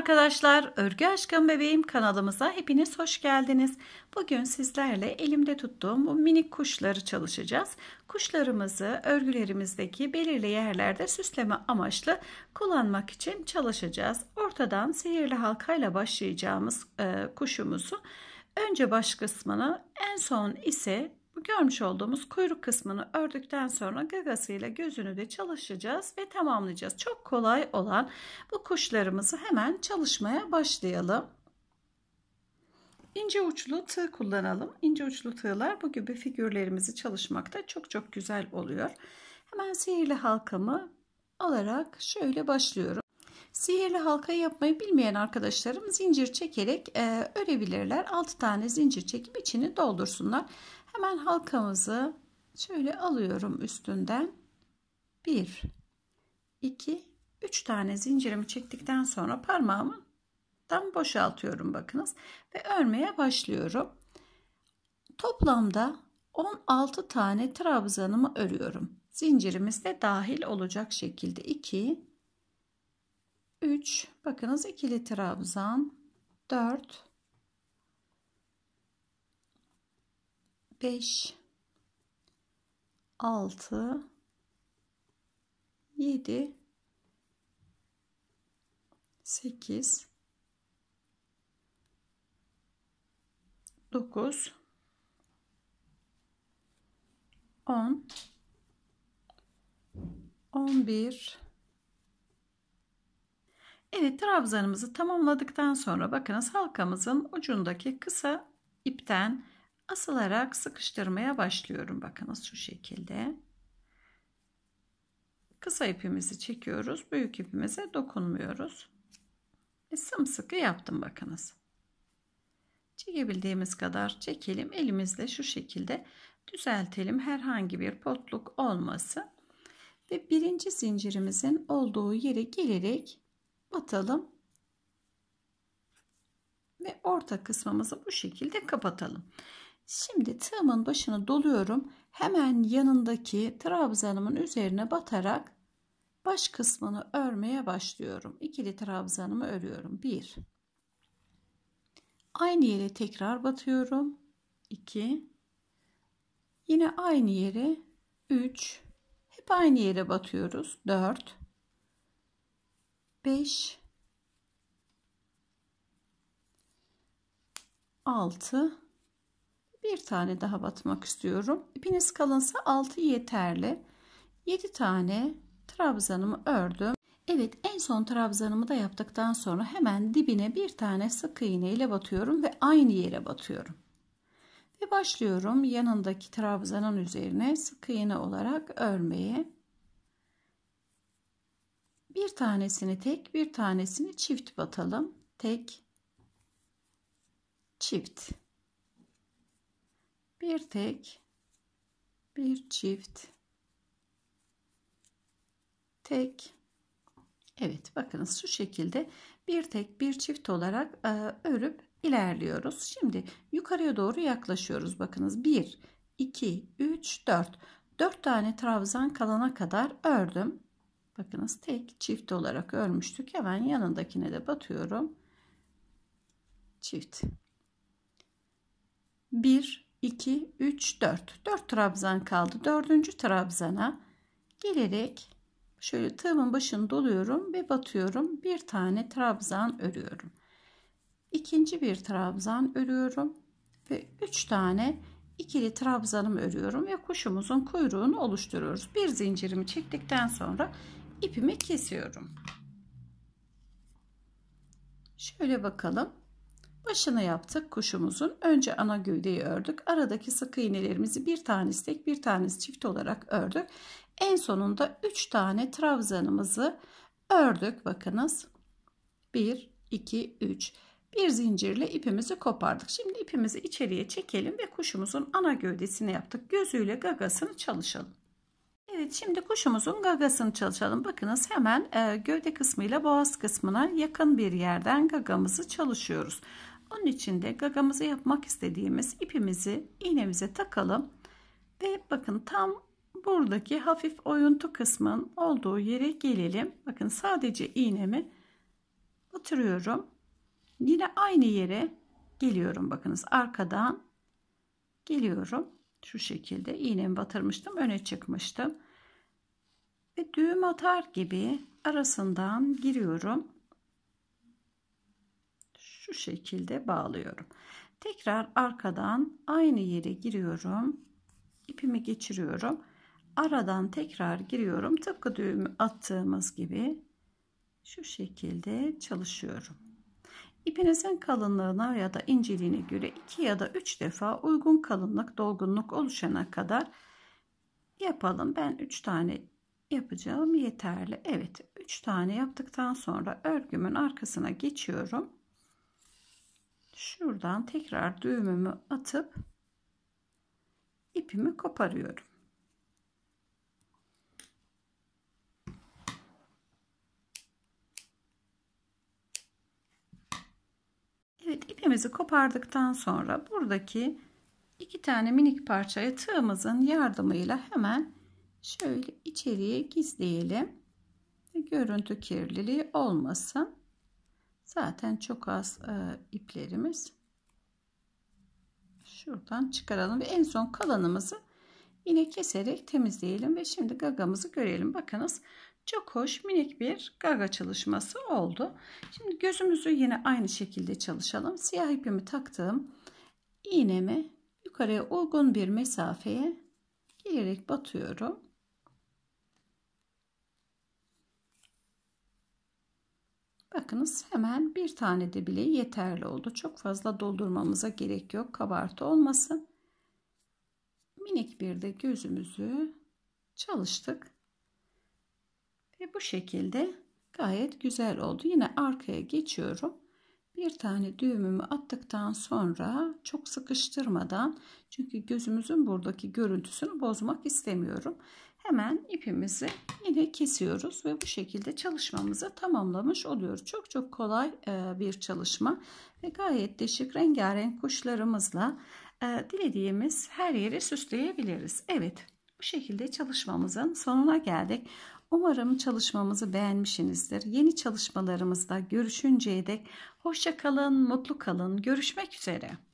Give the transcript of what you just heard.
arkadaşlar, Örgü Aşkım Bebeğim kanalımıza hepiniz hoş geldiniz. Bugün sizlerle elimde tuttuğum bu minik kuşları çalışacağız. Kuşlarımızı örgülerimizdeki belirli yerlerde süsleme amaçlı kullanmak için çalışacağız. Ortadan sihirli halkayla başlayacağımız e, kuşumuzu önce baş kısmını en son ise görmüş olduğumuz kuyruk kısmını ördükten sonra gagasıyla gözünü de çalışacağız ve tamamlayacağız. Çok kolay olan bu kuşlarımızı hemen çalışmaya başlayalım. İnce uçlu tığ kullanalım. İnce uçlu tığlar bu gibi figürlerimizi çalışmakta çok çok güzel oluyor. Hemen sihirli halkamı alarak şöyle başlıyorum. Sihirli halka yapmayı bilmeyen arkadaşlarım zincir çekerek e, örebilirler. 6 tane zincir çekip içini doldursunlar. Hemen halkamızı şöyle alıyorum üstünden. 1 2 3 tane zincirimi çektikten sonra parmağımı tam boşaltıyorum bakınız ve örmeye başlıyorum. Toplamda 16 tane trabzanımı örüyorum. Zincirimiz de dahil olacak şekilde 2 3 bakınız ikili trabzan 4 5 6 7 8 9 10 11 Evet trabzanımızı tamamladıktan sonra bakınız halkamızın ucundaki kısa ipten asılarak sıkıştırmaya başlıyorum. Bakınız şu şekilde. Kısa ipimizi çekiyoruz. Büyük ipimize dokunmuyoruz. E, sımsıkı yaptım bakınız. Çekebildiğimiz kadar çekelim. Elimizle şu şekilde düzeltelim. Herhangi bir potluk olmasın. Ve birinci zincirimizin olduğu yere gelerek batalım. Ve orta kısmımızı bu şekilde kapatalım. Şimdi tığımın başını doluyorum. Hemen yanındaki trabzanımın üzerine batarak baş kısmını örmeye başlıyorum. İkili trabzanımı örüyorum. 1 Aynı yere tekrar batıyorum. 2 Yine aynı yere 3 Hep aynı yere batıyoruz. 4 5 6 bir tane daha batmak istiyorum. İpiniz kalınsa 6 yeterli. 7 tane trabzanımı ördüm. Evet en son trabzanımı da yaptıktan sonra hemen dibine bir tane sık iğne ile batıyorum ve aynı yere batıyorum. Ve başlıyorum yanındaki trabzanın üzerine sık iğne olarak örmeye. Bir tanesini tek bir tanesini çift batalım. Tek çift bir tek bir çift tek Evet bakınız şu şekilde bir tek bir çift olarak e, örüp ilerliyoruz. Şimdi yukarıya doğru yaklaşıyoruz. Bakınız 1 2 3 4 4 tane trabzan kalana kadar ördüm. Bakınız tek çift olarak örmüştük. Hemen yanındakine de batıyorum. Çift. 1 2, 3, 4. 4 trabzan kaldı. Dördüncü trabzana gelerek şöyle tığımın başını doluyorum ve batıyorum. Bir tane trabzan örüyorum. İkinci bir trabzan örüyorum ve üç tane ikili trabzanımı örüyorum ve kuşumuzun kuyruğunu oluşturuyoruz. Bir zincirimi çektikten sonra ipimi kesiyorum. Şöyle bakalım. Başını yaptık kuşumuzun. Önce ana gövdeyi ördük. Aradaki sık iğnelerimizi bir tanesi tek bir tanesi çift olarak ördük. En sonunda 3 tane trabzanımızı ördük. Bakınız 1, 2, 3. Bir zincirle ipimizi kopardık. Şimdi ipimizi içeriye çekelim ve kuşumuzun ana gövdesini yaptık. Gözüyle gagasını çalışalım. Evet şimdi kuşumuzun gagasını çalışalım. Bakınız hemen e, gövde kısmıyla boğaz kısmına yakın bir yerden gagamızı çalışıyoruz. Onun için de gagamızı yapmak istediğimiz ipimizi iğnemize takalım. Ve bakın tam buradaki hafif oyuntu kısmın olduğu yere gelelim. Bakın sadece iğnemi batırıyorum. Yine aynı yere geliyorum. Bakınız arkadan geliyorum. Şu şekilde iğnemi batırmıştım. Öne çıkmıştım. Ve düğüm atar gibi arasından giriyorum şu şekilde bağlıyorum. Tekrar arkadan aynı yere giriyorum. İpimi geçiriyorum. Aradan tekrar giriyorum. Tıpkı düğümü attığımız gibi şu şekilde çalışıyorum. İpinizin kalınlığına ya da inceliğine göre 2 ya da 3 defa uygun kalınlık dolgunluk oluşana kadar yapalım. Ben 3 tane yapacağım yeterli. Evet 3 tane yaptıktan sonra örgümün arkasına geçiyorum şuradan tekrar düğümümü atıp ipimi koparıyorum. Evet ipimizi kopardıktan sonra buradaki iki tane minik parçaya tığımızın yardımıyla hemen şöyle içeriye gizleyelim. Görüntü kirliliği olmasın. Zaten çok az e, iplerimiz. Şuradan çıkaralım ve en son kalanımızı yine keserek temizleyelim ve şimdi gagamızı görelim. Bakınız çok hoş minik bir gaga çalışması oldu. Şimdi gözümüzü yine aynı şekilde çalışalım. Siyah ipimi taktığım iğnemi yukarıya uygun bir mesafeye girerek batıyorum. Bakınız hemen bir tane de bile yeterli oldu. Çok fazla doldurmamıza gerek yok kabartı olmasın. Minik bir de gözümüzü çalıştık. Ve bu şekilde gayet güzel oldu. Yine arkaya geçiyorum. Bir tane düğümümü attıktan sonra çok sıkıştırmadan çünkü gözümüzün buradaki görüntüsünü bozmak istemiyorum hemen ipimizi yine kesiyoruz ve bu şekilde çalışmamızı tamamlamış oluyoruz. Çok çok kolay e, bir çalışma ve gayet de şık rengarenk kuşlarımızla e, dilediğimiz her yeri süsleyebiliriz. Evet bu şekilde çalışmamızın sonuna geldik. Umarım çalışmamızı beğenmişsinizdir. Yeni çalışmalarımızda görüşünceye dek hoşça kalın, mutlu kalın. Görüşmek üzere.